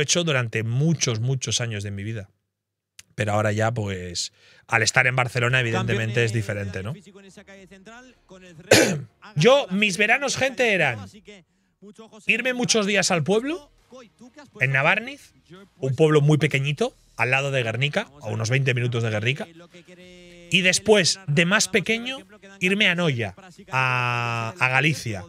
hecho durante muchos, muchos años de mi vida. Pero ahora ya, pues, al estar en Barcelona, evidentemente es diferente, ¿no? Yo, mis veranos, gente, eran irme muchos días al pueblo, en Navarniz, un pueblo muy pequeñito, al lado de Guernica, a unos 20 minutos de Guernica. Y después, de más pequeño, irme a Noya, a, a Galicia.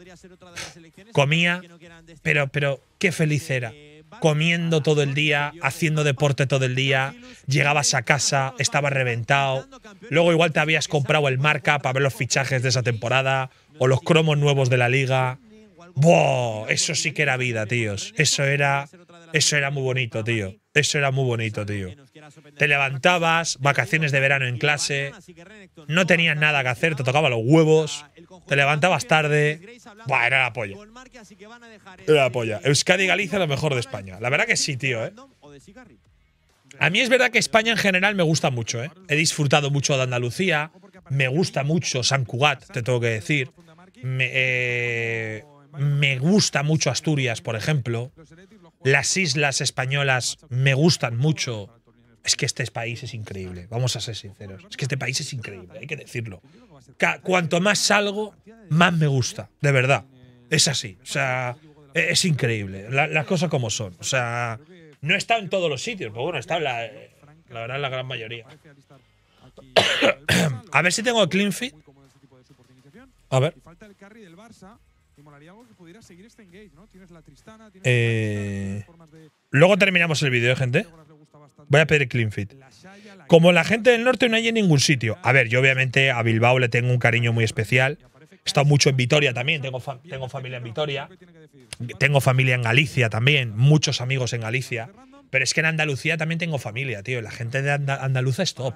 Comía, este pero, pero qué feliz era comiendo todo el día, haciendo deporte todo el día, llegabas a casa, estabas reventado, luego igual te habías comprado el marca para ver los fichajes de esa temporada o los cromos nuevos de la liga, ¡Buah! Eso sí que era vida, tíos. Eso era, eso era muy bonito, tío. Eso era muy bonito, tío. Te levantabas, vacaciones de verano en clase, no tenías nada que hacer, te tocaba los huevos, te levantabas tarde. Buah, era la polla. Era la polla. Euskadi Galicia Galicia, lo mejor de España. La verdad que sí, tío, ¿eh? A mí es verdad que España en general me gusta mucho, ¿eh? He disfrutado mucho de Andalucía, me gusta mucho San Cugat, te tengo que decir. Me, eh, me gusta mucho Asturias, por ejemplo. Las islas españolas me gustan mucho. Es que este país es increíble, vamos a ser sinceros. Es que este país es increíble, hay que decirlo. Cuanto más salgo, más me gusta, de verdad. Es así, o sea, e, es increíble. La, las cosas como son, o sea, no está en todos los sitios, pero bueno, está la, la verdad la gran mayoría. a ver si tengo el clean fit. A ver pudiera seguir eh... Luego terminamos el vídeo, ¿eh, gente. Voy a pedir clean Como la gente del norte no hay en ningún sitio. A ver, yo obviamente a Bilbao le tengo un cariño muy especial. He estado mucho en Vitoria también, tengo, familia en Vitoria. Tengo familia en Galicia también, muchos amigos en Galicia. Pero es que en Andalucía también tengo familia, tío. La gente de Andaluza es top.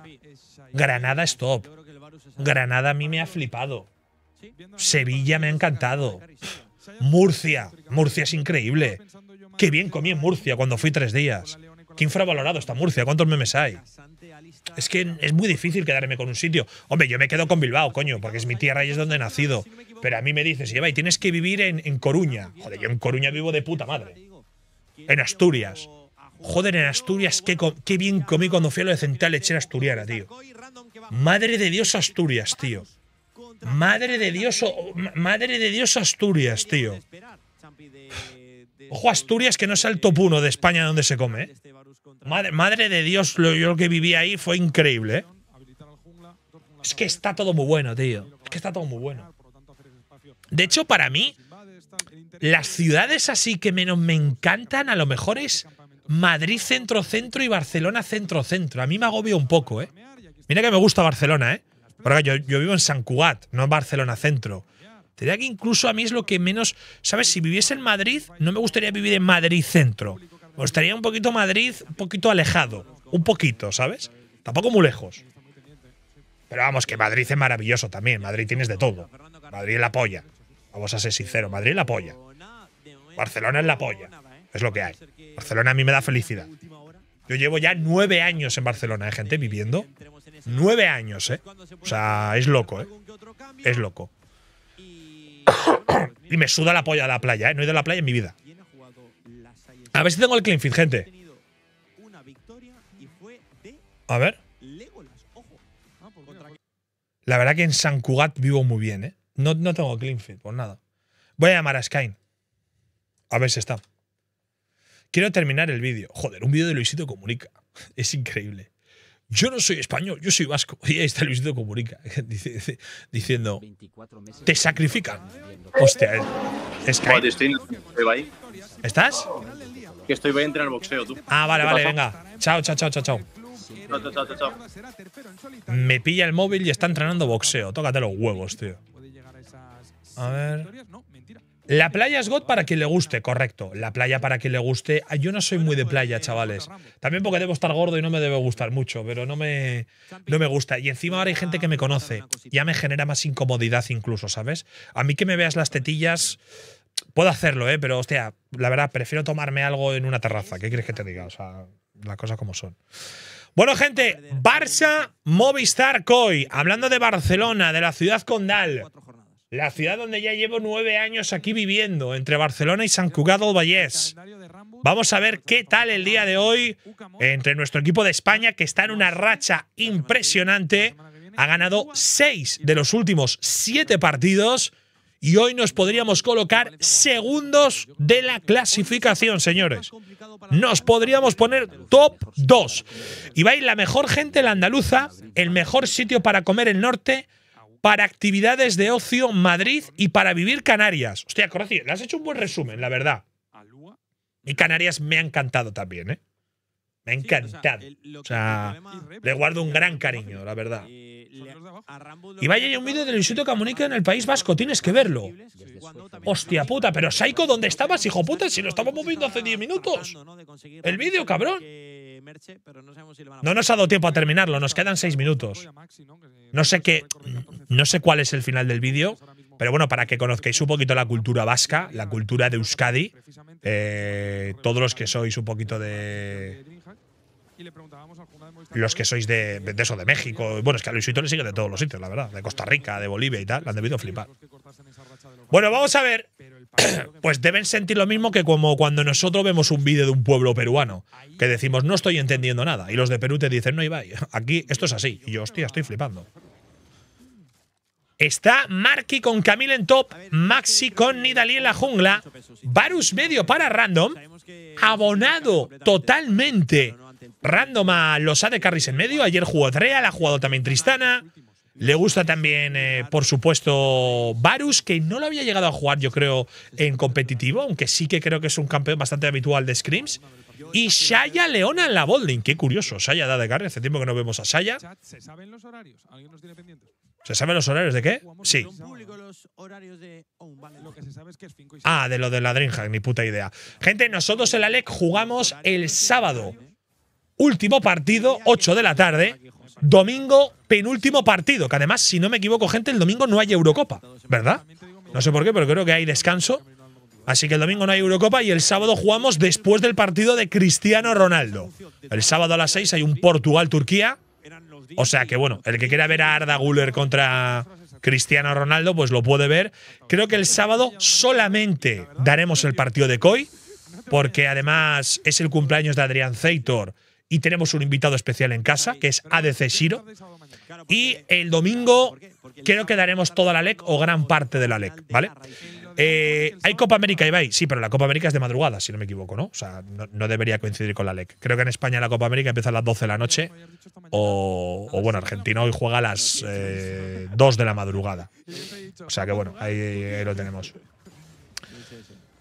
Granada es top. Granada a mí me ha flipado. Sevilla me ha encantado. Murcia, Murcia es increíble. Qué bien comí en Murcia cuando fui tres días. Qué infravalorado está Murcia, cuántos memes hay. Es que es muy difícil quedarme con un sitio. Hombre, yo me quedo con Bilbao, coño, porque es mi tierra y es donde he nacido. Pero a mí me dices, lleva, y tienes que vivir en, Coruña. Joder, yo en Coruña vivo de puta madre. En Asturias. Joder, en Asturias, qué, qué bien comí cuando fui a lo de Central Lechera Asturiana, tío. Madre de Dios, Asturias, tío. Madre de Dios, madre de Dios Asturias, tío. Ojo Asturias que no es el top 1 de España donde se come. ¿eh? Madre, de Dios, lo, yo lo que viví ahí fue increíble. ¿eh? Es que está todo muy bueno, tío. Es que está todo muy bueno. De hecho, para mí, las ciudades así que menos me encantan a lo mejor es Madrid centro-centro y Barcelona centro-centro. A mí me agobia un poco, ¿eh? Mira que me gusta Barcelona, ¿eh? yo, vivo en San Cugat, no en Barcelona Centro. Te que incluso a mí es lo que menos. ¿Sabes? Si viviese en Madrid, no me gustaría vivir en Madrid Centro. Me gustaría un poquito Madrid, un poquito alejado. Un poquito, ¿sabes? Tampoco muy lejos. Pero vamos, que Madrid es maravilloso también. Madrid tienes de todo. Madrid es la polla. Vamos a ser sinceros. Madrid es la polla. Barcelona es la polla. Es lo que hay. Barcelona a mí me da felicidad. Yo llevo ya nueve años en Barcelona, ¿eh, gente, viviendo. Nueve años, ¿eh? O sea, es loco, ¿eh? Es loco. y me suda la polla a la playa, ¿eh? No he ido a la playa en mi vida. A ver si tengo el clean gente. A ver. La verdad que en San Cugat vivo muy bien, ¿eh? No, tengo clean por nada. Voy a llamar a Skyne. A ver si está. Quiero terminar el vídeo. Joder, un vídeo de Luisito Comunica. Es increíble. Yo no soy español, yo soy vasco. Y ahí está Luisito Comunica diciendo: Te sacrifican. Hostia, eh. es ¿Estás? Que estoy, voy a entrenar boxeo, tú. Ah, vale, vale, venga. chao, chao, chao. Chao, chao, chao, Me pilla el móvil y está entrenando boxeo. Tócate los huevos, tío. A ver. La playa es God para quien le guste, correcto. La playa para quien le guste. Ah, yo no soy muy de playa, chavales. También porque debo estar gordo y no me debe gustar mucho, pero no me, no me gusta. Y encima ahora hay gente que me conoce. Ya me genera más incomodidad incluso, ¿sabes? A mí que me veas las tetillas, puedo hacerlo, ¿eh? Pero, hostia, la verdad, prefiero tomarme algo en una terraza. ¿Qué quieres que te diga? O sea, las cosas como son. Bueno, gente, Barça, Movistar, COI. Hablando de Barcelona, de la ciudad condal. La ciudad donde ya llevo nueve años aquí viviendo, entre Barcelona y San Cugat del Vallés. Vamos a ver qué tal el día de hoy entre nuestro equipo de España, que está en una racha impresionante. Ha ganado seis de los últimos siete partidos y hoy nos podríamos colocar segundos de la clasificación, señores. Nos podríamos poner top 2. Y ir la mejor gente la andaluza, el mejor sitio para comer el norte, para actividades de ocio Madrid y para vivir Canarias. Hostia, Corazón, le has hecho un buen resumen, la verdad. Y Canarias me ha encantado también, ¿eh? Me ha encantado. o sea, le guardo un gran cariño, la verdad. Eh, y vaya, hay un vídeo del Instituto Comunica en el País Vasco, tienes que verlo. Hostia puta, pero Saiko, ¿dónde estabas, hijo puta? Si lo estábamos viendo hace 10 minutos. El vídeo, cabrón no nos ha dado tiempo a terminarlo, nos quedan seis minutos. No sé qué, no sé cuál es el final del vídeo, pero bueno, para que conozcáis un poquito la cultura vasca, la cultura de Euskadi, eh, todos los que sois un poquito de, los que sois de, eso, de México. Bueno, es que a Luis Suito le sigue de todos los sitios, la verdad. De Costa Rica, de Bolivia y tal. han debido flipar. Bueno, vamos a ver. Pues deben sentir lo mismo que como cuando nosotros vemos un vídeo de un pueblo peruano. Que decimos, no estoy entendiendo nada. Y los de Perú te dicen, no, vaya aquí esto es así. Y yo, hostia, estoy flipando. Está Marky con Camille en top, Maxi con Nidalí en la jungla, Varus medio para random, abonado totalmente Random a los de Carris en medio. Ayer jugó Dreal, ha jugado también Tristana. Le gusta también, eh, por supuesto, Varus, que no lo había llegado a jugar, yo creo, en competitivo, aunque sí que creo que es un campeón bastante habitual de Screams. Y Shaya Leona en la Bolding. Qué curioso. Shaya da de carne. Hace tiempo que no vemos a Shaya. ¿Se saben los horarios? ¿Alguien nos tiene pendientes? ¿Se saben los horarios de qué? Sí. Ah, de lo de la Dreamhack. Ni puta idea. Gente, nosotros en la LEC jugamos el sábado último partido, 8 de la tarde. Domingo, penúltimo partido. Que además, si no me equivoco, gente, el domingo no hay Eurocopa, ¿verdad? No sé por qué, pero creo que hay descanso. Así que el domingo no hay Eurocopa y el sábado jugamos después del partido de Cristiano Ronaldo. El sábado a las 6 hay un Portugal-Turquía. O sea que bueno, el que quiera ver a Arda Guller contra Cristiano Ronaldo, pues lo puede ver. Creo que el sábado solamente daremos el partido de Koi, porque además es el cumpleaños de Adrián Zeitor y tenemos un invitado especial en casa, que es ADC Shiro. Y el domingo creo que daremos toda la LEC o gran parte de la LEC, ¿vale? Eh, hay Copa América, Ibai. Sí, pero la Copa América es de madrugada, si no me equivoco, ¿no? O sea, no, debería coincidir con la LEC. Creo que en España la Copa América empieza a las 12 de la noche. O, bueno, Argentina hoy juega a las 2 eh, de la madrugada. O sea que bueno, ahí lo tenemos.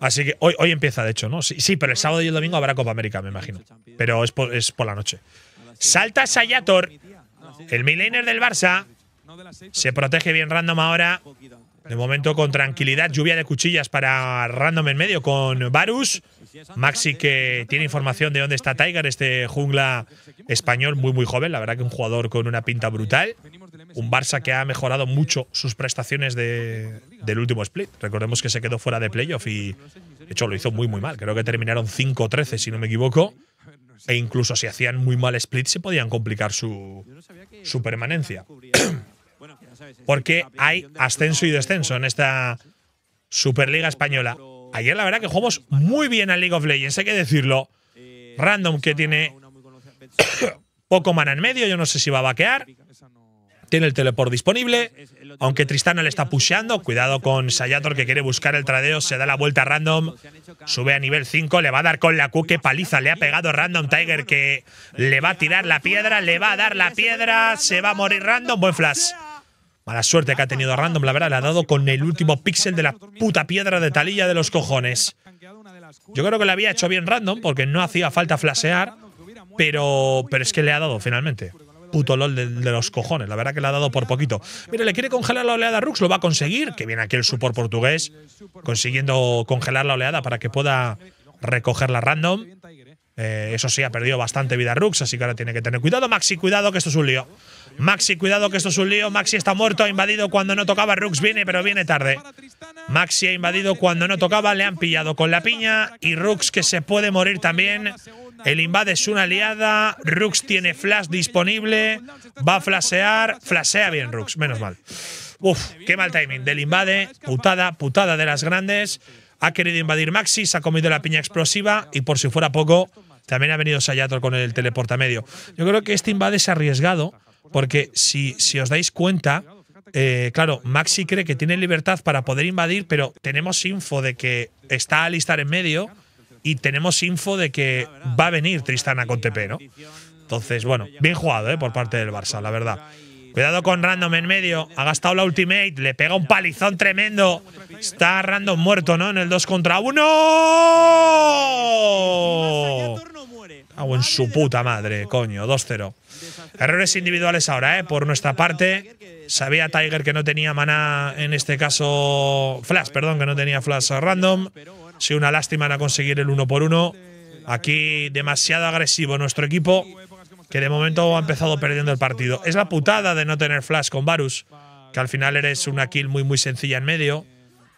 Así que hoy, hoy empieza, de hecho, ¿no? Sí, sí, pero el sábado y el domingo habrá Copa América, me imagino. Pero es por, es por la noche. Salta Sayator, el midlaner del Barça. Se protege bien Random ahora. De momento con tranquilidad, lluvia de cuchillas para Random en medio con Varus. Maxi que tiene información de dónde está Tiger, este jungla español muy muy joven, la verdad que un jugador con una pinta brutal, un Barça que ha mejorado mucho sus prestaciones del último split, recordemos que se quedó fuera de playoff y de hecho lo hizo muy muy mal, creo que terminaron 5-13 si no me equivoco, e incluso si hacían muy mal split se podían complicar su, su permanencia. Porque hay ascenso y descenso en esta Superliga Española. Ayer la verdad que jugamos muy bien al League of Legends, hay que decirlo. Random que tiene poco mana en medio, yo no sé si va a vaquear. Tiene el teleport disponible, aunque Tristana le está pusheando. Cuidado con Sayator que quiere buscar el tradeo, se da la vuelta a Random, sube a nivel 5, le va a dar con la Q, paliza le ha pegado Random Tiger que le va a tirar la piedra, le va a dar la piedra, se va a morir Random, buen flash. Mala suerte que ha tenido Random, la verdad, le ha dado con el último píxel de la puta piedra de talilla de los cojones. Yo creo que le había hecho bien Random porque no hacía falta flashear, pero, pero es que le ha dado finalmente. Puto LOL de, los cojones, la verdad que le ha dado por poquito. mira le quiere congelar la oleada a Rux, lo va a conseguir, que viene aquí el support portugués, consiguiendo congelar la oleada para que pueda recogerla Random. Eh, eso sí, ha perdido bastante vida Rux, así que ahora tiene que tener cuidado. Maxi, cuidado que esto es un lío. Maxi, cuidado que esto es un lío. Maxi está muerto, ha invadido cuando no tocaba. Rux viene, pero viene tarde. Maxi ha invadido cuando no tocaba, le han pillado con la piña. Y Rux que se puede morir también. El invade es una aliada. Rux tiene flash disponible. Va a flashear. Flashea bien Rux, menos mal. Uf, qué mal timing del invade. Putada, putada de las grandes. Ha querido invadir Maxi, se ha comido la piña explosiva y por si fuera poco, también ha venido Sayato con el medio. Yo creo que este invade es arriesgado, porque si, si os dais cuenta, eh, claro, Maxi cree que tiene libertad para poder invadir, pero tenemos info de que está Alistar en medio y tenemos info de que va a venir Tristana con TP, ¿no? Entonces, bueno, bien jugado ¿eh? por parte del Barça, la verdad. Cuidado con Random en medio. Ha gastado la ultimate. Le pega un palizón tremendo. Está Random muerto, ¿no? En el 2 contra 1. Hago en su puta madre, coño. 2-0. Errores individuales ahora, ¿eh? Por nuestra parte. Sabía Tiger que no tenía maná, en este caso. Flash, perdón, que no tenía flash random. Sí, una lástima no conseguir el 1 por 1. Aquí demasiado agresivo nuestro equipo que de momento ha empezado perdiendo el partido. Es la putada de no tener flash con Varus, que al final eres una kill muy, muy sencilla en medio.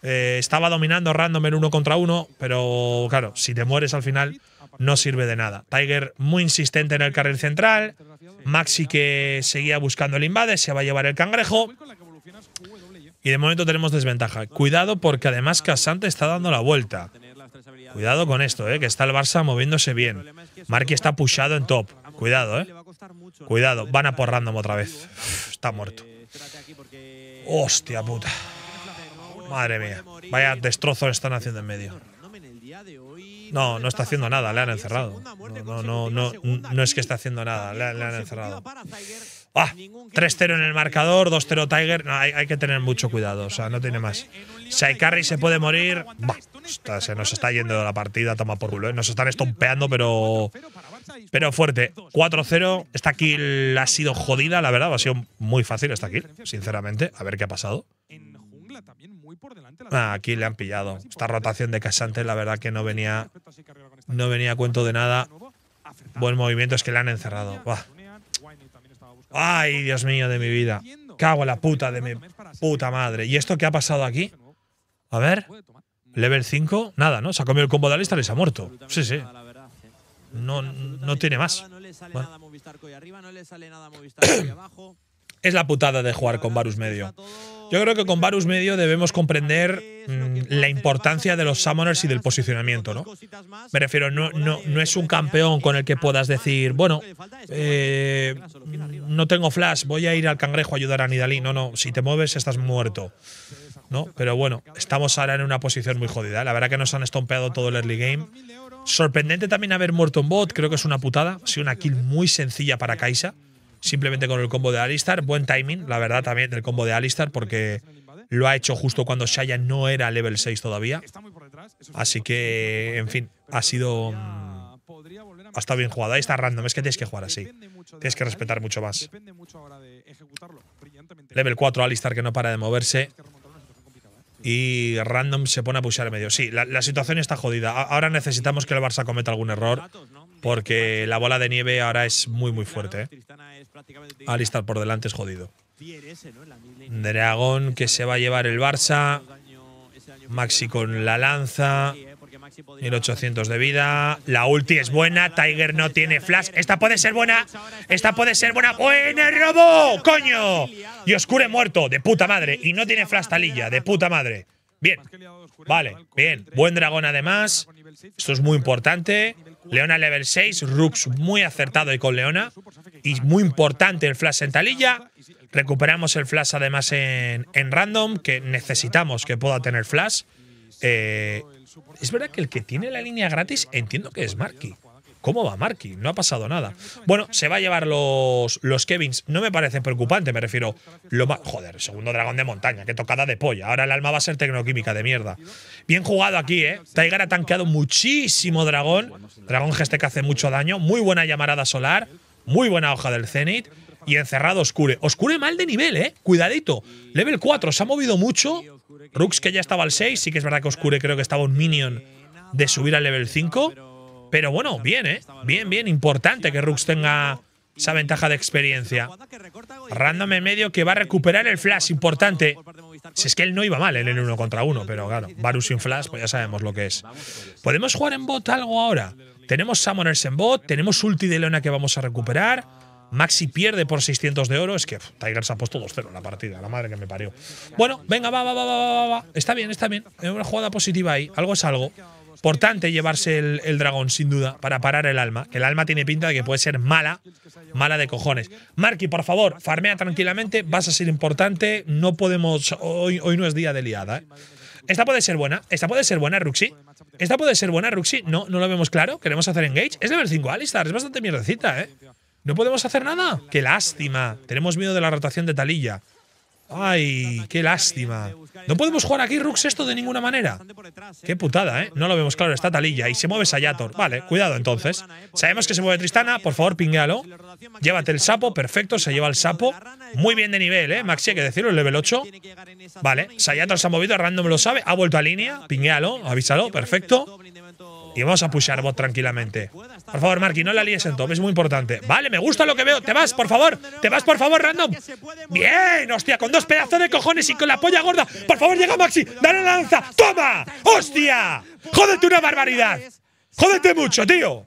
Eh, estaba dominando random en uno contra uno, pero claro, si te mueres al final no sirve de nada. Tiger muy insistente en el carril central. Maxi que seguía buscando el invade, se va a llevar el cangrejo. Y de momento tenemos desventaja. Cuidado porque además Casante está dando la vuelta. Cuidado con esto, eh, que está el Barça moviéndose bien. Marky está pushado en top. Cuidado, eh. Cuidado, van a por random otra vez. Está eh, muerto. Hostia puta. Madre mía. Vaya destrozo están haciendo en medio. No, no está haciendo nada, le han encerrado. No, no, no, no, es que está haciendo nada, le, han encerrado. Ah, 3-0 en el marcador, 2-0 Tiger. hay, que tener mucho cuidado, o sea, no tiene más. Si hay carry se puede morir. se nos está yendo la partida, toma por culo. Eh. Nos están estompeando, pero pero fuerte, 4-0. Esta kill ha sido jodida, la verdad. Ha sido muy fácil esta kill, sinceramente. A ver qué ha pasado. Ah, aquí le han pillado. Esta rotación de Casante, la verdad que no venía, no venía a cuento de nada. Buen movimiento, es que le han encerrado. Ay, Dios mío de mi vida. Cago en la puta de mi puta madre. ¿Y esto qué ha pasado aquí? A ver. Level 5. Nada, ¿no? Se ha comido el combo de Alistar y se ha muerto. Sí, sí. No, no tiene más. Es la putada de jugar con Varus medio. Yo creo que con Varus medio debemos comprender mm, la importancia de los summoners y del posicionamiento, ¿no? Me refiero, no, es un campeón con el que puedas decir, bueno, eh, no tengo flash, voy a ir al cangrejo a ayudar a Nidalí. No, no, si te mueves estás muerto. ¿no? Pero bueno, estamos ahora en una posición muy jodida. La verdad que nos han estompeado todo el early game. Sorprendente también haber muerto en bot, creo que es una putada. Ha sido una kill muy sencilla para Kaisa, simplemente con el combo de Alistar. Buen timing, la verdad, también del combo de Alistar, porque lo ha hecho justo cuando Shaya no era level 6 todavía. Así que, en fin, ha sido. Mm, ha estado bien jugado. Ahí está random. Es que tienes que jugar así. Tienes que respetar mucho más. Level 4 Alistar que no para de moverse y Random se pone a pushar en medio. Sí, la, situación está jodida. Ahora necesitamos que el Barça cometa algún error porque la bola de nieve ahora es muy, muy fuerte. ¿eh? Alistar por delante es jodido. Dragón que se va a llevar el Barça. Maxi con la lanza. 1800 de vida. La ulti es buena. Tiger no tiene flash. Esta puede ser buena. Esta puede ser buena. buen robo! ¡Coño! Y Oscure muerto. De puta madre. Y no tiene flash talilla. De puta madre. Bien. Vale. Bien. Buen dragón además. Esto es muy importante. Leona level 6. rux muy acertado y con Leona. Y muy importante el flash en talilla. Recuperamos el flash además en, en random. Que necesitamos que pueda tener flash. Eh, es verdad que el que tiene la línea gratis entiendo que es Marky. ¿Cómo va Marky? No ha pasado nada. Bueno, se va a llevar los, los Kevins. No me parece preocupante, me refiero. Lo Joder, segundo dragón de montaña, qué tocada de polla. Ahora el alma va a ser tecnoquímica de mierda. Bien jugado aquí, ¿eh? Tiger ha tanqueado muchísimo dragón. Dragón Geste que hace mucho daño. Muy buena llamarada solar. Muy buena hoja del Zenith y encerrado Oscure. Oscure mal de nivel, ¿eh? Cuidadito. Level 4, se ha movido mucho. Rux, que ya estaba al 6, sí que es verdad que Oscure creo que estaba un minion de subir al level 5. Pero bueno, bien, ¿eh? Bien, bien, importante que Rux tenga esa ventaja de experiencia. Random en medio que va a recuperar el flash, importante. Si es que él no iba mal en el 1 contra 1, pero claro, Varus sin flash, pues ya sabemos lo que es. ¿Podemos jugar en bot algo ahora? Tenemos Summoners en bot, tenemos ulti de Leona que vamos a recuperar. Maxi pierde por 600 de oro. Es que Tigers ha puesto 2-0 en la partida. La madre que me parió. Bueno, venga, va, va, va, va, va, va. Está bien, está bien. Una jugada positiva ahí. Algo es algo. Importante llevarse el, dragón, sin duda, para parar el alma. Que el alma tiene pinta de que puede ser mala, mala de cojones. Marky, por favor, farmea tranquilamente. Vas a ser importante. No podemos. Hoy, hoy no es día de liada, ¿eh? Esta puede ser buena. Esta puede ser buena, Ruxi. Esta puede ser buena, Ruxi. No, no lo vemos claro. Queremos hacer engage. Es level 5 Alistar. Es bastante mierdecita, ¿eh? ¿No podemos hacer nada? ¡Qué lástima! Tenemos miedo de la rotación de Talilla. ¡Ay, qué lástima! No podemos jugar aquí Rux esto de ninguna manera. Qué putada, ¿eh? No lo vemos claro, está Talilla y se mueve Sayator. Vale, cuidado entonces. Sabemos que se mueve Tristana, por favor, pinguealo. Llévate el sapo, perfecto, se lleva el sapo. Muy bien de nivel, ¿eh? Maxi, hay que decirlo, el level 8. Vale, Sayator se ha movido, Random lo sabe, ha vuelto a línea, pinguealo, avísalo, perfecto. Y vamos a pushar bot tranquilamente. Por favor, Marky, no la líes en top, es muy importante. Vale, me gusta lo que veo. Te vas, por favor. Te vas, por favor, random. Bien, hostia, con dos pedazos de cojones y con la polla gorda. Por favor, llega Maxi. Dale la lanza. ¡Toma! ¡Hostia! ¡Jódete una barbaridad! ¡Jódete mucho, tío!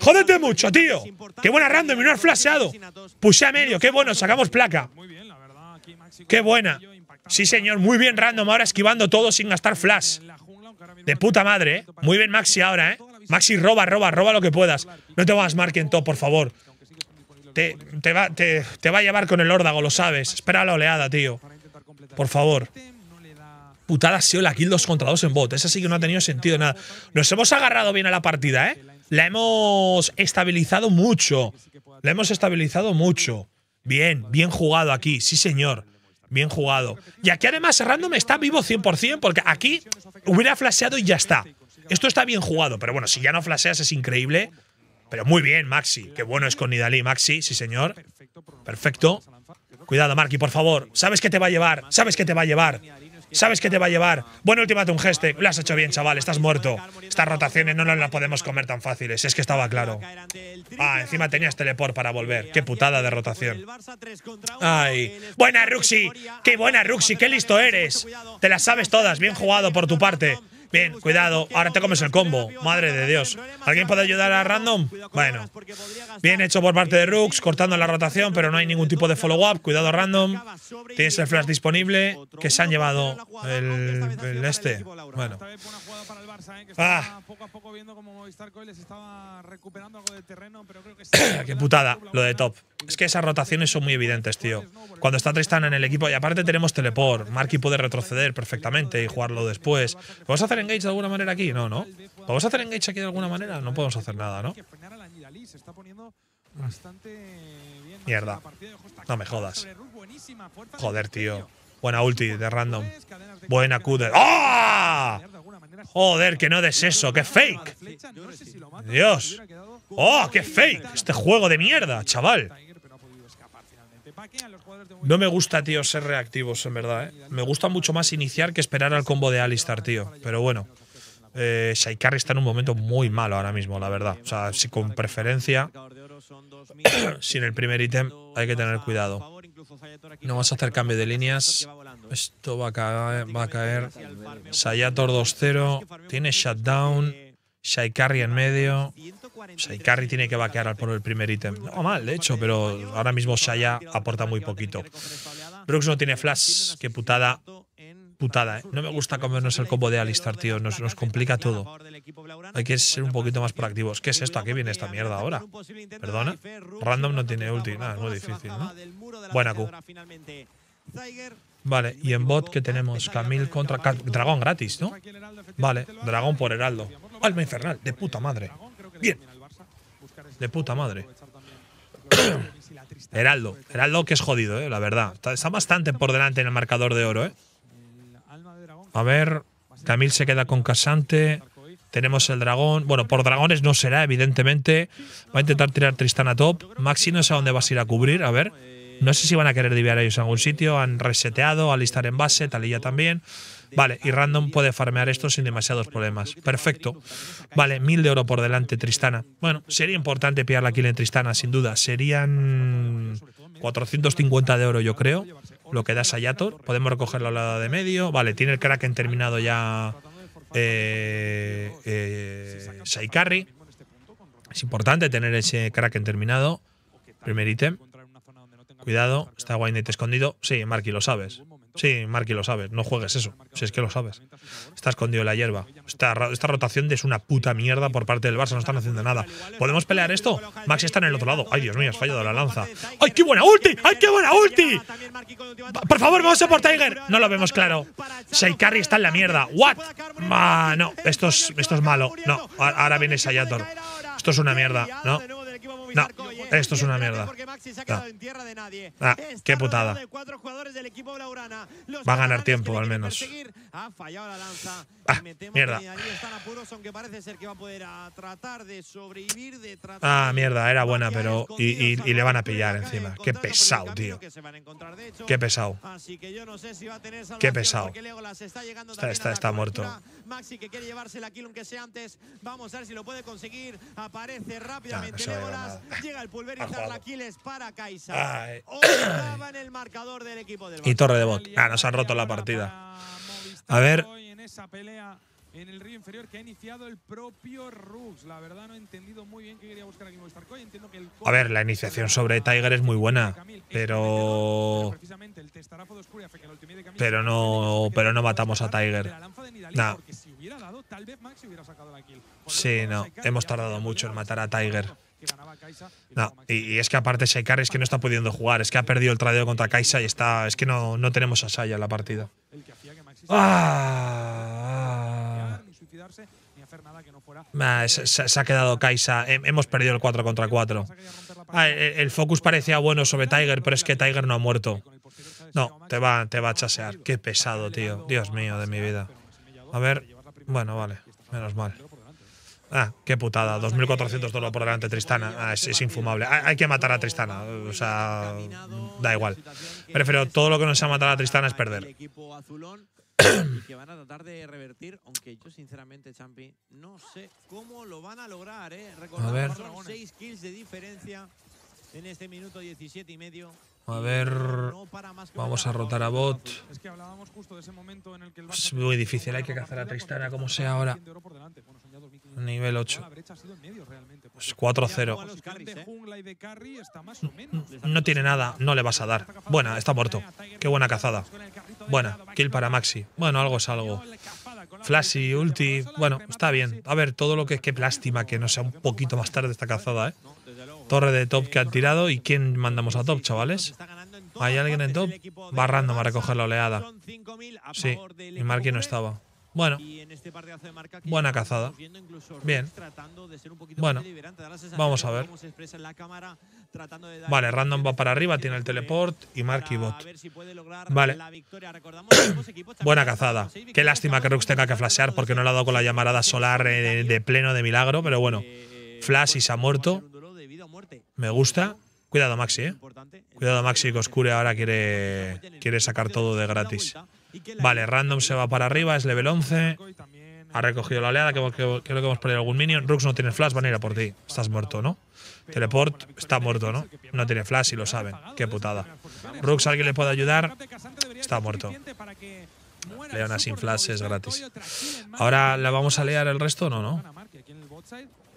¡Jódete mucho, tío! ¡Qué buena random! Y no has flasheado. Puse a medio, qué bueno, sacamos placa. ¡Qué buena! Sí, señor, muy bien random ahora esquivando todo sin gastar flash de puta madre, ¿eh? Muy bien Maxi ahora, ¿eh? Maxi, roba, roba, roba lo que puedas. No te vas en todo por favor. Te, va, a llevar con el órdago, lo sabes. Espera la oleada, tío. Por favor. Putada ha sido la kill 2 contra 2 en bot. Esa sí que no ha tenido sentido nada. Nos hemos agarrado bien a la partida, ¿eh? La hemos estabilizado mucho. La hemos estabilizado mucho. Bien, bien jugado aquí. Sí, señor. Bien jugado. Y aquí además Random está vivo 100%, porque aquí hubiera flasheado y ya está. Esto está bien jugado, pero bueno, si ya no flasheas es increíble. Pero muy bien, Maxi. Qué bueno es con Nidalí, Maxi, sí señor. Perfecto. Cuidado, Marky, por favor. Sabes que te va a llevar, sabes que te va a llevar. Sabes qué te va a llevar. Buen un Geste. Lo has hecho bien, chaval. Estás muerto. Estas rotaciones no las podemos comer tan fáciles. Es que estaba claro. Ah, encima tenías teleport para volver. Qué putada de rotación. Ay. Buena, Ruxi. Qué buena, Ruxi. Qué listo eres. Te las sabes todas. Bien jugado por tu parte. Bien, cuidado. Ahora te comes el combo. Madre de Dios. ¿Alguien puede ayudar a Random? Bueno. Bien hecho por parte de Rooks, cortando la rotación, pero no hay ningún tipo de follow-up. Cuidado, Random. Tienes el flash disponible que se han llevado el, este. Bueno. Ah. Qué putada lo de top. Es que esas rotaciones son muy evidentes, tío. Cuando está Tristan en el equipo, y aparte tenemos teleport, Marky puede retroceder perfectamente y jugarlo después. Vamos a hacer engage de alguna manera aquí? No, no. ¿Podemos hacer engage aquí de alguna manera? No podemos hacer nada, ¿no? Mierda. No me jodas. Joder, tío. Buena ulti de random. Buena Q ¡Ah! Joder, que no des eso. ¡Qué fake! Dios. ¡Oh, qué fake! Este juego de mierda, chaval. No me gusta, tío, ser reactivos, en verdad. ¿eh? Me gusta mucho más iniciar que esperar al combo de Alistar, tío. Pero bueno, eh, está en un momento muy malo ahora mismo, la verdad. O sea, si con preferencia, sin el primer ítem, hay que tener cuidado. No vas a hacer cambio de líneas. Esto va a caer. Va a caer. Sayator 2-0. Tiene shutdown. Carry en medio. Carry tiene que vaquear por el primer ítem. No mal, de hecho, pero ahora mismo Shaya aporta muy poquito. Brooks no tiene flash. Qué putada. Putada, ¿eh? No me gusta comernos el combo de Alistar, tío. Nos, nos complica todo. Hay que ser un poquito más proactivos. ¿Qué es esto? ¿A qué viene esta mierda ahora? ¿Perdona? Random no tiene ulti. Nada, es muy difícil, ¿no? Buena Q. Vale, y en bot que tenemos Camille contra Dragón gratis, ¿no? Vale, Dragón por Heraldo. Alma infernal, de puta madre. Bien. De puta madre. Heraldo, Heraldo que es jodido, eh, la verdad. Está, bastante por delante en el marcador de oro, eh. A ver, Camil se queda con Casante. Tenemos el dragón. Bueno, por dragones no será, evidentemente. Va a intentar tirar Tristán a top. Maxi no sé a dónde vas a ir a cubrir. A ver. No sé si van a querer diviar ellos en algún sitio. Han reseteado, alistar en base, Talilla también. Vale, y Random puede farmear esto sin demasiados problemas. Perfecto. Vale, mil de oro por delante, Tristana. Bueno, sería importante pillar la kill en Tristana, sin duda. Serían 450 de oro, yo creo. Lo que da Sayator. Podemos recogerlo la lado de medio. Vale, tiene el Kraken terminado ya eh, eh Es importante tener ese Kraken terminado. Primer ítem. Cuidado, está Wynette escondido. Sí, Marky, lo sabes. Sí, Marky, lo sabes. No juegues eso. Si es que lo sabes. Está escondido en la hierba. Esta, rotación es una puta mierda por parte del Barça. No están haciendo nada. ¿Podemos pelear esto? Max está en el otro lado. Ay, Dios mío, has fallado la lanza. ¡Ay, qué buena ulti! ¡Ay, qué buena ulti! Por favor, vamos a por Tiger. No lo vemos claro. Seikari está en la mierda. ¿What? no. Esto es, esto es malo. No. Ahora viene Sayator. Esto es una mierda. No. No, esto es una mierda. No. Ah. ah, qué putada. Va a ganar tiempo, al menos. Ah, mierda. Ah, mierda, era buena, pero. Y, y, le van a pillar encima. Qué pesado, tío. Qué pesado. Qué pesado. Está, está, está muerto. Maxi que quiere llevarse la kill aunque sea antes. Vamos a ver si lo puede conseguir. Aparece ah, rápidamente Legolas. Llega el pulverizar la Aquiles para Caixa. Octava en el marcador del equipo del Y torre de bot. Ah, nos han roto la partida. A ver. hoy En esa pelea en el río inferior que ha iniciado el propio Rux. La verdad no he entendido muy bien qué quería buscar aquí Movistar Entiendo que el A ver, la iniciación sobre Tiger es muy buena, este pero pero no pero no matamos a Tiger. No. Sí, no, hemos tardado mucho en matar a Tiger. No, y, es que aparte Sekar es que no está pudiendo jugar, es que ha perdido el tradeo contra Kaisa y está, es que no, no tenemos a Saya en la partida. Ah. se, ha quedado Kaisa, hemos perdido el 4 contra 4. Ah, el, focus parecía bueno sobre Tiger, pero es que Tiger no ha muerto. Este no, te va, te va a chasear. Qué pesado, tío. Dios mío, de mi vida. A ver, bueno, vale, menos mal. Ah, qué putada. 2.400 dólares por delante Tristana. Ah, es, es, infumable. Hay, hay, que matar a Tristana. O sea, da igual. Prefiero todo lo que no sea matar a Tristana es perder. y que van a tratar de revertir, aunque yo sinceramente, Champi, no sé cómo lo van a lograr, ¿eh? Recordad, a ver. son 6 kills de diferencia en este minuto 17 y medio. A ver, vamos a rotar a bot. Es muy difícil, hay que cazar a Tristana como sea ahora. Nivel 8. 4-0. Pues no tiene nada, no le vas a dar. Buena, está muerto. Qué buena cazada. Buena, kill para Maxi. Bueno, algo es algo. Flashy, ulti. Bueno, está bien. A ver, todo lo que... es Qué lástima que no sea un poquito más tarde esta cazada, ¿eh? Torre de top que han tirado. ¿Y quién mandamos a top, chavales? ¿Hay alguien en top? Va random a recoger la oleada. Sí, y Marky no estaba. Bueno, buena cazada. Bien. Bueno, vamos a ver. Vale, Random va para arriba, tiene el teleport y Marky bot. Vale. buena cazada. Qué lástima que Rux tenga que flashear porque no le ha dado con la llamarada solar eh, de pleno de milagro, pero bueno. Flash y se ha muerto. Me gusta. Cuidado, Maxi, eh. Cuidado, Maxi, que Oscure ahora quiere, quiere sacar todo de gratis. Vale, Random se va para arriba, es level 11. Ha recogido la oleada, creo que, vamos que hemos perdido algún minion. Rux no tiene flash, van a ir a por ti. Estás muerto, ¿no? Teleport está muerto, ¿no? No tiene flash y lo saben. Qué putada. Rux, ¿alguien le puede ayudar? Está muerto. Leona sin flash es gratis. Ahora la vamos a liar el resto, ¿no? ¿No?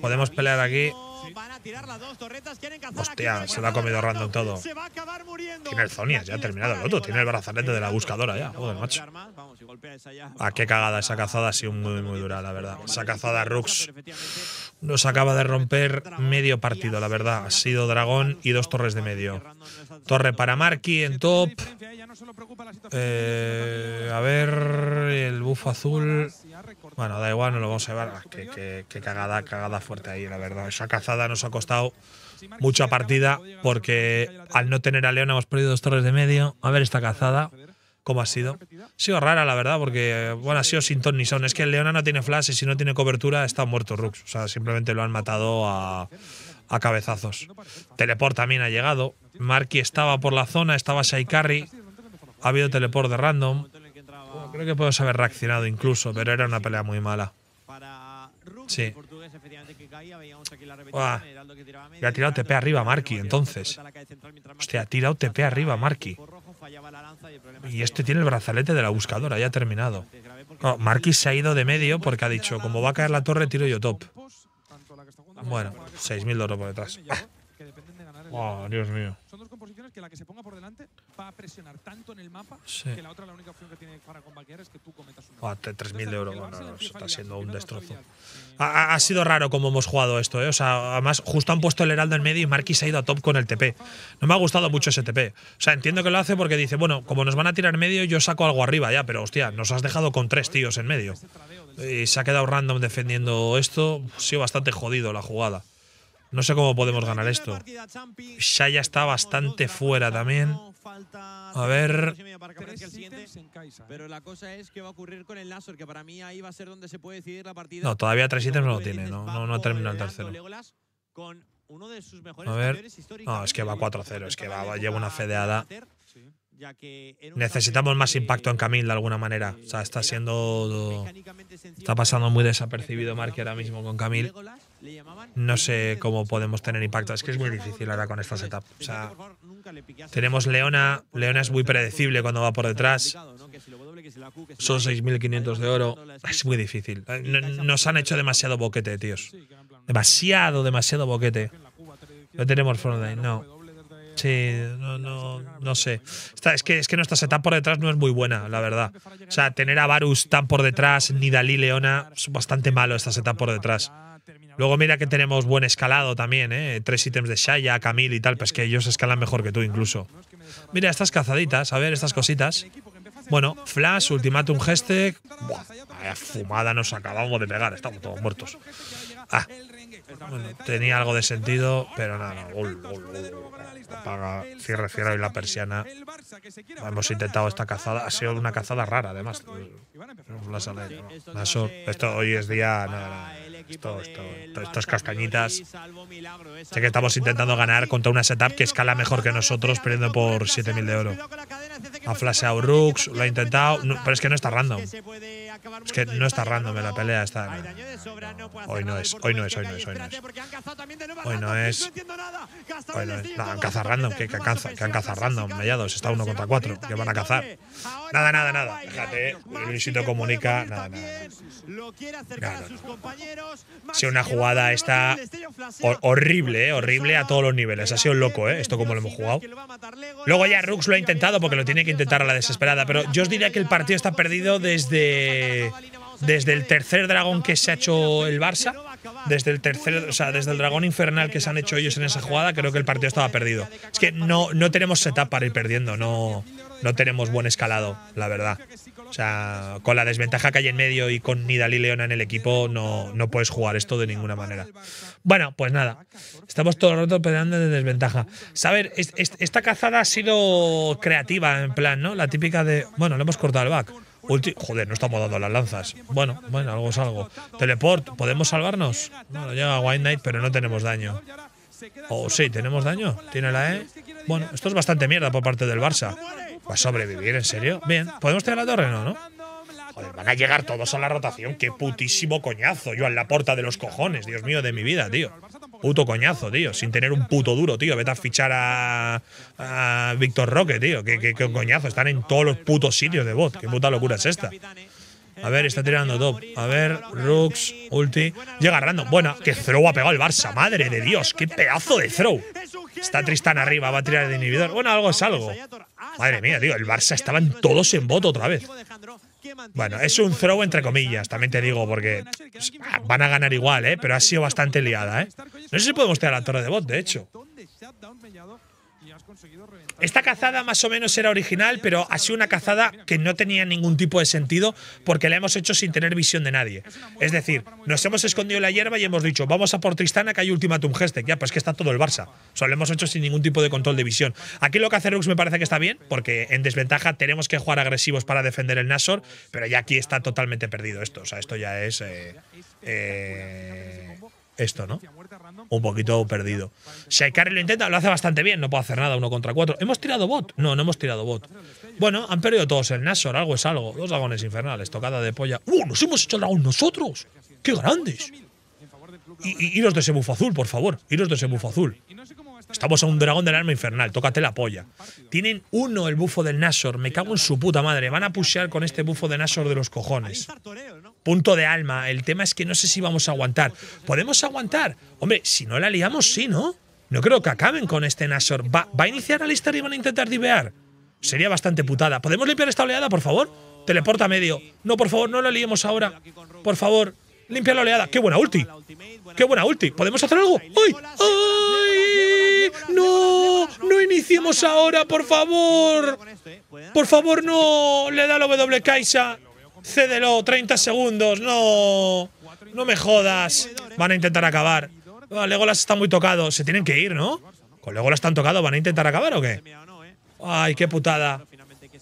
Podemos pelear aquí. Hostia, se lo ha comido random todo. Tiene el zonia, ya ha terminado el otro. Tiene el brazalete de la buscadora ya. Joder, macho. Ah, qué cagada. Esa cazada ha sido muy, muy dura, la verdad. Esa cazada Rux nos acaba de romper medio partido, la verdad. Ha sido dragón y dos torres de medio. Torre para Marky en top. Eh, a ver, el bufo azul. Bueno, da igual, no lo vamos a llevar. qué, cagada, cagada fuerte ahí, la verdad. Esa cazada nos ha costado mucha partida porque al no tener a Leona, hemos perdido dos torres de medio. A ver esta cazada. ¿Cómo ha sido? Ha sido rara, la verdad, porque bueno, ha sido sin ton ni son. Es que el Leona no tiene flash y si no tiene cobertura está muerto Rux. O sea, simplemente lo han matado a, cabezazos. Teleport también ha llegado. Marky estaba por la zona, estaba Carry. Ha habido teleport de random creo que podemos haber reaccionado incluso, pero era una pelea muy mala. Sí. Uah. Y ha tirado TP arriba Marky, entonces. Hostia, ha tirado TP arriba Marky. Y este tiene el brazalete de la buscadora, ya ha terminado. No, Marky se ha ido de medio porque ha dicho, como va a caer la torre, tiro yo top. Bueno, 6.000 de oro por detrás. Oh, Dios mío. Son dos composiciones que la que se ponga por delante va a presionar tanto en el mapa que la otra la única opción que tiene para combatir es que tú cometas un 3.000 de euros bueno, no, está siendo un destrozo. Ha, sido eh, raro cómo hemos jugado esto, ¿eh? O sea, además justo han puesto el heraldo en medio y Marquis ha ido a top con el TP. No me ha gustado mucho ese TP. O sea, entiendo que lo hace porque dice, bueno, como nos van a tirar medio, yo saco algo arriba ya, pero hostia, nos has dejado con tres tíos en medio. Este y se ha quedado random defendiendo esto. Ha sido bastante jodido la jugada. No sé cómo podemos ganar esto. Shaya está bastante fuera también. A ver. No, todavía tres ítems no lo tiene. No, no, termina el tercero. A ver. No, es que va 4-0. Es que va, lleva una fedeada. Necesitamos más impacto en Camille de alguna manera. O sea, está siendo. Está pasando muy desapercibido Mark ahora mismo con Camille no sé cómo podemos tener impacto. Es que es muy difícil ahora con esta setup. tenemos Leona. Leona es muy predecible cuando va por detrás. Son 6.500 de oro. Es muy difícil. Nos han hecho demasiado boquete, tíos. Demasiado, demasiado boquete. No tenemos frontline, no. Sí, no, no, no sé. es, que, es que nuestra setup por detrás no es muy buena, la verdad. O sea, tener a Varus tan por detrás, ni Dalí Leona, es bastante malo esta setup por detrás. Luego mira que tenemos buen escalado también, ¿eh? Tres ítems de Shaya, Camil y tal, pues que ellos escalan mejor que tú incluso. Mira estas cazaditas, a ver, estas cositas. Bueno, Flash, Ultimatum Gestec. Buah, vaya fumada nos acabamos de pegar, estamos todos muertos. Ah, tenía algo de sentido, pero nada. apaga, cierre, cierre y la persiana. Hemos intentado esta cazada, ha sido una cazada rara además. Esto hoy es día esto, esto, estas cascañitas. Sé que estamos intentando ganar contra una setup que escala mejor que nosotros, perdiendo por 7.000 de oro. Ha flasheado Rux, lo ha intentado, pero es que no está random. Es que no está random en la pelea. Está, Hoy no es, hoy no es, hoy no es, hoy no es. Hoy no es. Hoy han cazado random, que, que, han cazado, que han cazado random, Está uno contra cuatro, ¿Qué van a cazar. Nada, nada, nada. Fíjate, Luisito comunica, nada, nada. Lo quiere acercar compañeros sido una jugada esta horrible, eh, horrible a todos los niveles. Ha sido loco, eh, esto como lo hemos jugado. Luego ya Rux lo ha intentado porque lo tiene que intentar a la desesperada, pero yo os diría que el partido está perdido desde desde el tercer dragón que se ha hecho el Barça desde el tercer, o sea, desde el dragón infernal que se han hecho ellos en esa jugada, creo que el partido estaba perdido. Es que no, no tenemos setup para ir perdiendo, no, no tenemos buen escalado, la verdad. O sea, con la desventaja que hay en medio y con Nidal y Leona en el equipo, no, no puedes jugar esto de ninguna manera. Bueno, pues nada. Estamos todo el rato peleando de desventaja. Saber, esta cazada ha sido creativa, en plan, ¿no? La típica de. Bueno, le hemos cortado el back. Joder, no estamos dando las lanzas. Bueno, bueno, algo es algo. Teleport, ¿podemos salvarnos? Bueno, llega White Knight, pero no tenemos daño. oh, sí, tenemos daño. Tiene la E. Bueno, esto es bastante mierda por parte del Barça. ¿Va sobrevivir, en serio? Bien, ¿podemos tirar la torre? No, ¿no? van a llegar todos a la rotación. Qué putísimo coñazo. Yo en la puerta de los cojones, Dios mío, de mi vida, tío. Puto coñazo, tío. Sin tener un puto duro, tío. Vete a fichar a, a Víctor Roque, tío. ¿Qué, coñazo. Están en todos los putos sitios de bot. Qué puta locura es esta. A ver, está tirando top. A ver, Rooks, ulti. Llega random. Bueno, Que throw ha pegado el Barça. Madre de Dios. Qué pedazo de throw. Está Tristan arriba. Va a tirar de inhibidor. Bueno, algo es algo. Madre mía, tío. El Barça estaban todos en bot otra vez. Bueno, es un throw entre comillas, también te digo, porque ah, van a ganar igual, ¿eh? pero ha sido bastante liada. ¿eh? No sé si podemos tirar la torre de bot, de hecho. Esta cazada más o menos era original, pero ha sido una cazada que no tenía ningún tipo de sentido porque la hemos hecho sin tener visión de nadie. Es decir, nos hemos escondido la hierba y hemos dicho, vamos a por Tristana que hay ultimatum gestec. Ya, pues que está todo el Barça. O sea, lo hemos hecho sin ningún tipo de control de visión. Aquí lo que hace Rux me parece que está bien, porque en desventaja tenemos que jugar agresivos para defender el Nasor, pero ya aquí está totalmente perdido esto. O sea, esto ya es... Eh, eh, esto, ¿no? Un poquito perdido. carry lo intenta, lo hace bastante bien, no puede hacer nada, uno contra cuatro. ¿Hemos tirado bot? No, no hemos tirado bot. Bueno, han perdido todos el Nashor, algo es algo. Dos dragones infernales, tocada de polla. ¡Uh, nos hemos hecho el dragón nosotros! ¡Qué grandes! Y, los de ese bufo azul, por favor. los de ese bufo azul. Estamos a un dragón del arma infernal, tócate la polla. Tienen uno el bufo del Nashor, me cago en su puta madre. Van a pushear con este bufo de Nashor de los cojones punto de alma. El tema es que no sé si vamos a aguantar. ¿Podemos aguantar? Hombre, si no la liamos, sí, ¿no? No creo que acaben con este Nashor. ¿Va, a iniciar lista y van a intentar divear? Sería bastante putada. ¿Podemos limpiar esta oleada, por favor? Teleporta medio. No, por favor, no la liemos ahora. Por favor, limpia la oleada. ¡Qué buena ulti! ¡Qué buena ulti! ¿Podemos hacer algo? ¡Ay! ¡Ay! ¡No! ¡No iniciemos ahora, por favor! ¡Por favor, no! Le da la W Kaisa. Cédelo, 30 segundos. No. No me jodas. Van a intentar acabar. Ah, Legolas está muy tocado. Se tienen que ir, ¿no? Con Legolas están tocado. ¿Van a intentar acabar o qué? Ay, qué putada.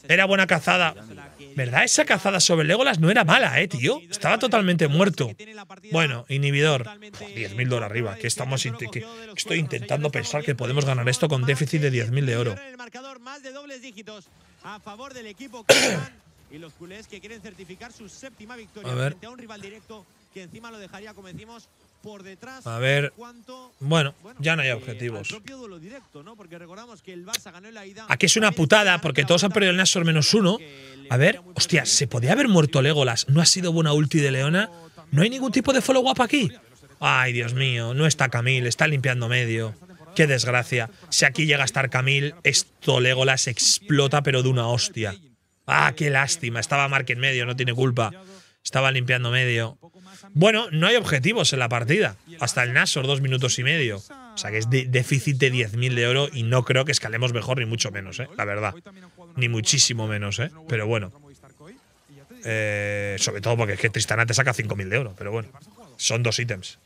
Era buena cazada. ¿Verdad? Esa cazada sobre Legolas no era mala, eh, tío. Estaba totalmente muerto. Bueno, inhibidor. 10.000 de oro arriba. Que estamos estoy intentando pensar que podemos ganar esto con déficit de 10.000 de oro. y los culés que quieren certificar su séptima victoria frente a un rival directo que encima lo dejaría, como por detrás. A ver, bueno, ya no hay eh, objetivos. Aquí es una putada porque todos han perdido el Nasor menos uno. A ver, hostia, se podía haber muerto Legolas. No ha sido buena ulti de Leona. No hay ningún tipo de follow-up aquí. Ay, Dios mío, no está Camil, está limpiando medio. Qué desgracia. Si aquí llega a estar Camil, esto Legolas explota pero de una hostia. Ah, qué lástima. Estaba Mark en medio, no tiene culpa. Estaba limpiando medio. Bueno, no hay objetivos en la partida. Hasta el Nasor, dos minutos y medio. O sea que es déficit de 10.000 de oro y no creo que escalemos mejor ni mucho menos, ¿eh? la verdad. Ni muchísimo menos, ¿eh? pero bueno. Eh, sobre todo porque es que Tristana te saca 5.000 de oro, pero bueno. Son dos ítems.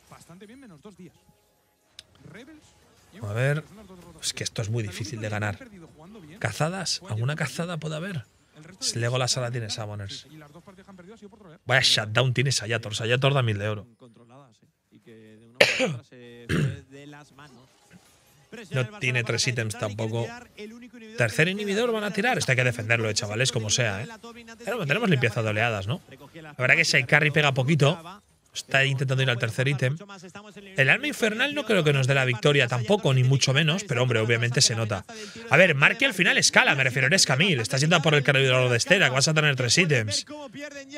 A ver. Es que esto es muy difícil de ganar. ¿Cazadas? ¿Alguna cazada puede haber? Luego la sala tiene Summoners. Vaya shutdown tiene Sayator. Sayator da 1000 de oro. Eh, no tiene tres ítems tampoco. Tercer inhibidor van a tirar. Este hay que defenderlo, chavales, como sea. Pero ¿eh? tenemos limpieza de oleadas, ¿no? La verdad que si el carry pega poquito, está intentando ir al tercer ítem. El alma infernal no creo que nos dé la victoria tampoco, ni mucho menos, pero hombre, obviamente se nota. A ver, marque al final escala, me refiero, eres Camille, estás yendo a por el carril de Estela, que vas a tener tres ítems.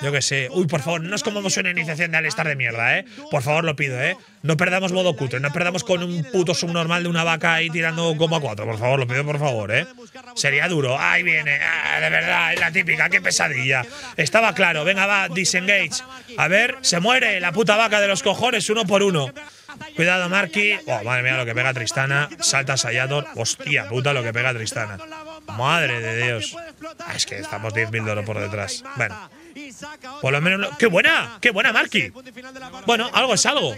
Yo qué sé. Uy, por favor, no nos comamos una iniciación de estar de mierda, ¿eh? Por favor, lo pido, ¿eh? No perdamos modo cutre, no perdamos con un puto subnormal de una vaca ahí tirando goma a cuatro, por favor, lo pido, por favor, ¿eh? Sería duro. Ahí viene, ah, de verdad, es la típica, qué pesadilla. Estaba claro, venga, va, disengage. A ver, se muere, la puta vaca de los cojones, uno por uno. Cuidado, Marky. Oh, madre mía, lo que pega Tristana. Salta Sayador. Hostia puta, lo que pega Tristana. Madre de Dios. Ah, es que estamos 10.000 de por detrás. Bueno. Por lo menos. ¡Qué buena! ¡Qué buena, Marky! Bueno, algo es algo.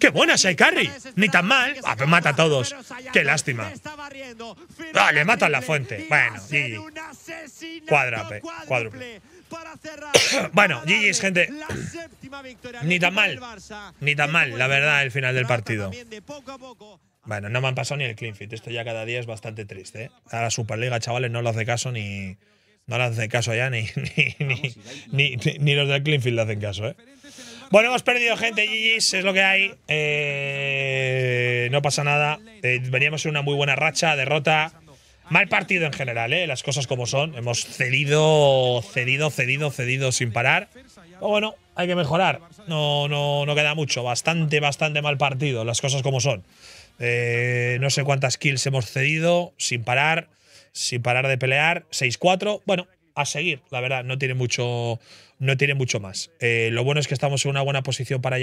¡Qué buena, Saikari! Ni tan mal. Ah, pues mata a todos. ¡Qué lástima! Ah, le matan la fuente. Bueno, y. Cuádruple. bueno, GG's, gente. Ni tan mal. Ni tan mal, la verdad, el final del partido. Bueno, no me han pasado ni el Cleanfield. Esto ya cada día es bastante triste. ¿eh? A la Superliga, chavales, no lo hace caso ni. No le hace caso ya ni, ni, los del Cleanfield le hacen caso, ¿eh? Bueno, hemos perdido gente, GG's, es lo que hay. Eh, no pasa nada. Eh, veníamos en una muy buena racha, derrota. Mal partido en general, ¿eh? las cosas como son. Hemos cedido, cedido, cedido, cedido sin parar. o bueno, hay que mejorar. No, no, no queda mucho. Bastante, bastante mal partido, las cosas como son. Eh, no sé cuántas kills hemos cedido sin parar, sin parar de pelear. 6-4. Bueno, a seguir, la verdad, no tiene mucho, no tiene mucho más. Eh, lo bueno es que estamos en una buena posición para